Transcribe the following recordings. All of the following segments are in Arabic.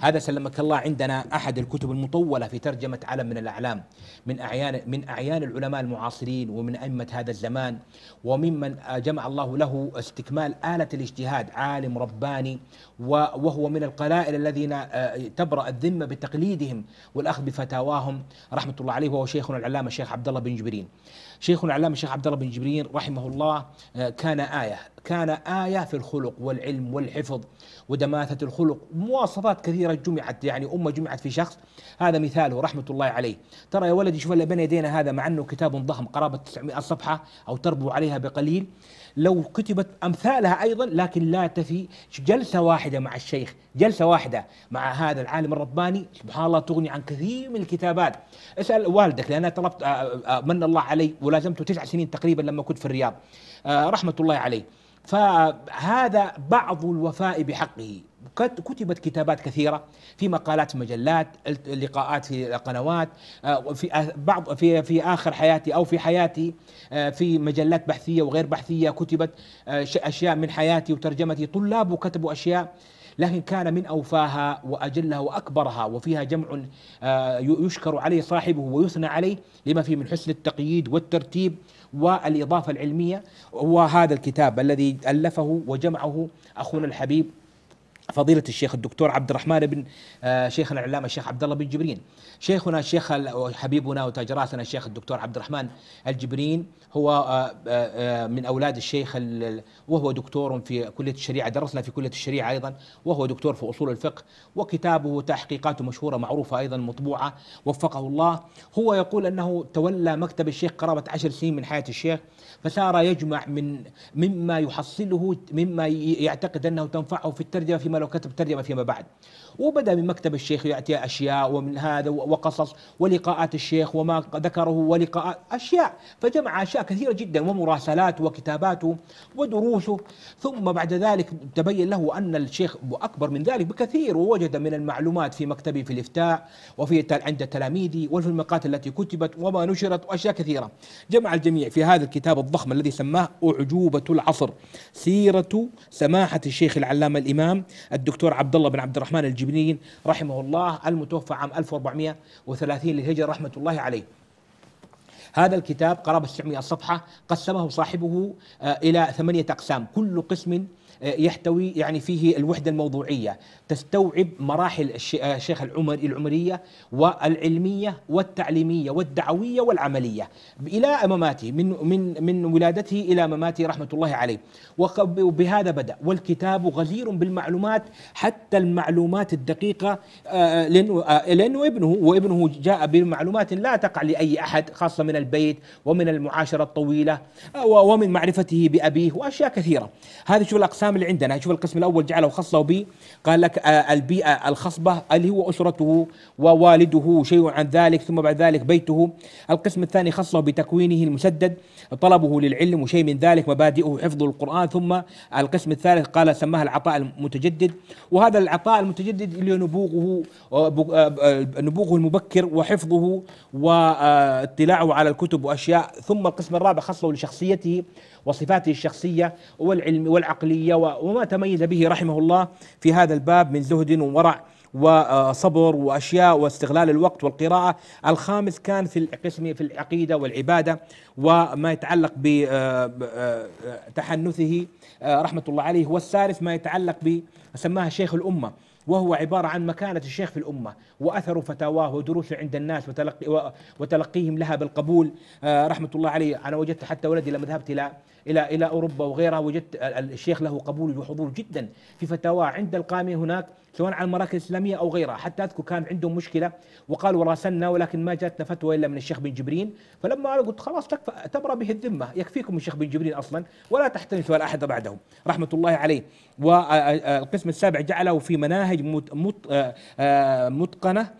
هذا سلمك الله عندنا أحد الكتب المطولة في ترجمة علم من الأعلام من أعيان من أعيان العلماء المعاصرين ومن أئمة هذا الزمان وممن جمع الله له استكمال آلة الاجتهاد عالم رباني وهو من القلائل الذين آه، تبرأ الذمة بتقليدهم والأخذ بفتاواهم رحمة الله عليه وهو شيخنا العلامة الشيخ عبد الله بن جبرين شيخنا العلامة الشيخ عبد الله بن جبرين رحمه الله آه، كان آية كان آية في الخلق والعلم والحفظ ودماثة الخلق مواصفات كثيرة جمعت يعني أمة جمعت في شخص هذا مثاله رحمة الله عليه ترى يا ولدي شوف اللي بين يدينا هذا مع أنه كتاب ضخم قرابة 900 صفحة أو تربو عليها بقليل لو كتبت أمثالها أيضا لكن لا تفي جلسة واحدة مع الشيخ جلسة واحدة مع هذا العالم الرباني سبحان الله تغني عن كثير من الكتابات اسأل والدك لأن طلبت آه، آه، آه، من الله علي ولازمته تسع سنين تقريبا لما كنت في الرياض رحمة الله عليه فهذا بعض الوفاء بحقه كتبت كتابات كثيرة في مقالات مجلات لقاءات في قنوات آه، في بعض في في آخر حياتي أو في حياتي آه، في مجلات بحثية وغير بحثية كتبت آه، أشياء من حياتي وترجمتي طلاب كتبوا أشياء لكن كان من أوفاها وأجلها وأكبرها وفيها جمع آه، يشكر عليه صاحبه ويثنى عليه لما فيه من حسن التقييد والترتيب والإضافة العلمية وهذا الكتاب الذي ألفه وجمعه أخونا الحبيب فضيلة الشيخ الدكتور عبد الرحمن بن آه، شيخنا الإعلام الشيخ عبد الله بن جبرين شيخنا الشيخ حبيبنا وتاج راسنا الشيخ الدكتور عبد الرحمن الجبرين هو آه، آه، من أولاد الشيخ وهو دكتور في كلية الشريعة درسنا في كلية الشريعة أيضا وهو دكتور في أصول الفقه وكتابه تحقيقاته مشهورة معروفة أيضا مطبوعة وفقه الله هو يقول أنه تولى مكتب الشيخ قرابة عشر سنين من حياة الشيخ فصار يجمع من مما يحصله مما يعتقد أنه تنفعه في الترجمة فيما لو كتب ترجمة فيما بعد وبدأ من مكتب الشيخ يأتي أشياء ومن هذا وقصص ولقاءات الشيخ وما ذكره ولقاءات أشياء فجمع أشياء كثيرة جدا ومراسلاته وكتاباته ودروسه ثم بعد ذلك تبين له أن الشيخ أكبر من ذلك بكثير ووجد من المعلومات في مكتبه في الإفتاء وفي عند تلاميذه وفي المقالات التي كتبت وما نشرت وأشياء كثيرة جمع الجميع في هذا الكتاب الضخم الذي سماه أعجوبة العصر سيرة سماحة الشيخ العلامة الإمام الدكتور عبد الله بن عبد الرحمن الجبنين رحمه الله المتوفى عام 1430 للهجرة رحمة الله عليه هذا الكتاب قرابة 900 صفحة قسمه صاحبه آه، إلى ثمانية أقسام كل قسم آه، يحتوي يعني فيه الوحدة الموضوعية تستوعب مراحل الشيخ آه، العمر العمرية والعلمية والتعليمية والدعوية والعملية إلى مماته من من من ولادته إلى مماته رحمة الله عليه وبهذا بدأ والكتاب غزير بالمعلومات حتى المعلومات الدقيقة آه، لأنه ابنه وابنه جاء بمعلومات لا تقع لأي أحد خاصة من البيت ومن المعاشرة الطويلة ومن معرفته بأبيه وأشياء كثيرة هذه شو الأقسام الأقسام اللي عندنا شوف القسم الأول جعله خصه به قال لك آه، البيئة الخصبة اللي هو أسرته ووالده شيء عن ذلك ثم بعد ذلك بيته القسم الثاني خصه بتكوينه المسدد طلبه للعلم وشيء من ذلك مبادئه حفظ القرآن ثم القسم الثالث قال سماه العطاء المتجدد وهذا العطاء المتجدد اللي نبوغه آه، آه، نبوغه المبكر وحفظه واطلاعه على الكتب وأشياء ثم القسم الرابع خصه لشخصيته وصفاته الشخصية والعلم والعقلية وما تميز به رحمه الله في هذا الباب من زهد وورع وصبر واشياء واستغلال الوقت والقراءه، الخامس كان في القسم في العقيده والعباده وما يتعلق بتحنثه آه، آه، آه، رحمه الله عليه، والسادس ما يتعلق بسماها شيخ الامه وهو عبارة عن مكانة الشيخ في الأمة وأثر فتاواه ودروسه عند الناس وتلقي وتلقيهم لها بالقبول آه، رحمة الله عليه أنا وجدت حتى ولدي لما ذهبت إلى إلى إلى أوروبا وغيرها وجدت الشيخ له قبول وحضور جدا في فتاواه عند القامية هناك سواء على المراكز الإسلامية أو غيرها حتى أذكر كان عندهم مشكلة وقالوا راسلنا ولكن ما جاتنا فتوى إلا من الشيخ بن جبرين فلما أنا قلت خلاص تكفى تبرى به الذمة يكفيكم الشيخ بن جبرين أصلا ولا تحتمل سؤال أحد بعدهم رحمة الله عليه والقسم آه، آه، السابع جعله في مناهج برامج آه، آه، متقنه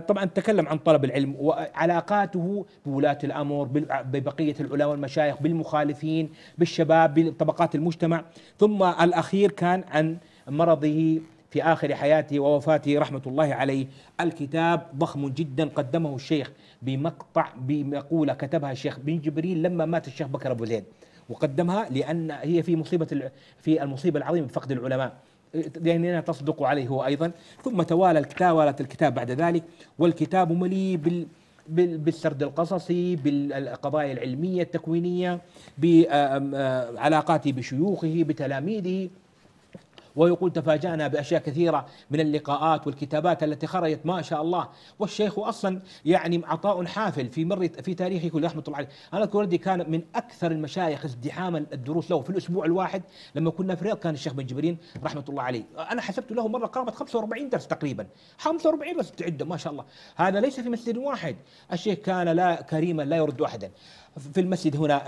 طبعا تكلم عن طلب العلم وعلاقاته بولاة الامر ببقيه العلماء والمشايخ بالمخالفين بالشباب بطبقات المجتمع ثم الاخير كان عن مرضه في آخر حياته ووفاته رحمة الله عليه الكتاب ضخم جدا قدمه الشيخ بمقطع بمقولة كتبها الشيخ بن جبريل لما مات الشيخ بكر أبو زيد وقدمها لأن هي في مصيبة في المصيبة العظيمة بفقد العلماء لأننا تصدق عليه هو أيضا ثم توالى توالت الكتاب بعد ذلك والكتاب مليء بال بالسرد القصصي بالقضايا العلمية التكوينية بعلاقاته بشيوخه بتلاميذه ويقول تفاجأنا بأشياء كثيرة من اللقاءات والكتابات التي خرجت ما شاء الله والشيخ أصلا يعني عطاء حافل في مر في تاريخه كله رحمة الله عليه أنا أذكر كان من أكثر المشايخ ازدحاما الدروس له في الأسبوع الواحد لما كنا في الرياض كان الشيخ بن جبرين رحمة الله عليه أنا حسبت له مرة قرابة 45 درس تقريبا 45 درس تعده ما شاء الله هذا ليس في مسجد واحد الشيخ كان لا كريما لا يرد أحدا في المسجد هنا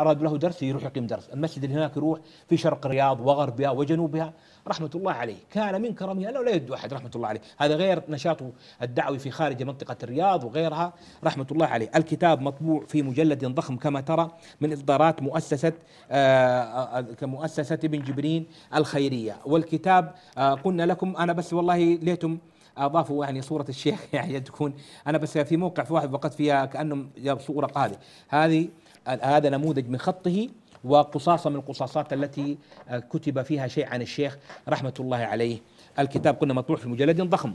اراد له درس يروح يقيم درس، المسجد اللي هناك يروح في شرق الرياض وغربها وجنوبها رحمه الله عليه، كان من كرمه انه لا يبدو احد رحمه الله عليه، هذا غير نشاطه الدعوي في خارج منطقه الرياض وغيرها رحمه الله عليه، الكتاب مطبوع في مجلد ضخم كما ترى من اصدارات مؤسسه آه، آه، كمؤسسة ابن جبرين الخيريه، والكتاب آه، قلنا لكم انا بس والله ليتم اضافوا يعني صوره الشيخ يعني تكون انا بس في موقع في واحد وقت فيها كانه جاب صوره قاضي هذه هذا نموذج من خطه وقصاصه من القصاصات التي آه، كتب فيها شيء عن الشيخ رحمه الله عليه الكتاب كنا مطروح في مجلد ضخم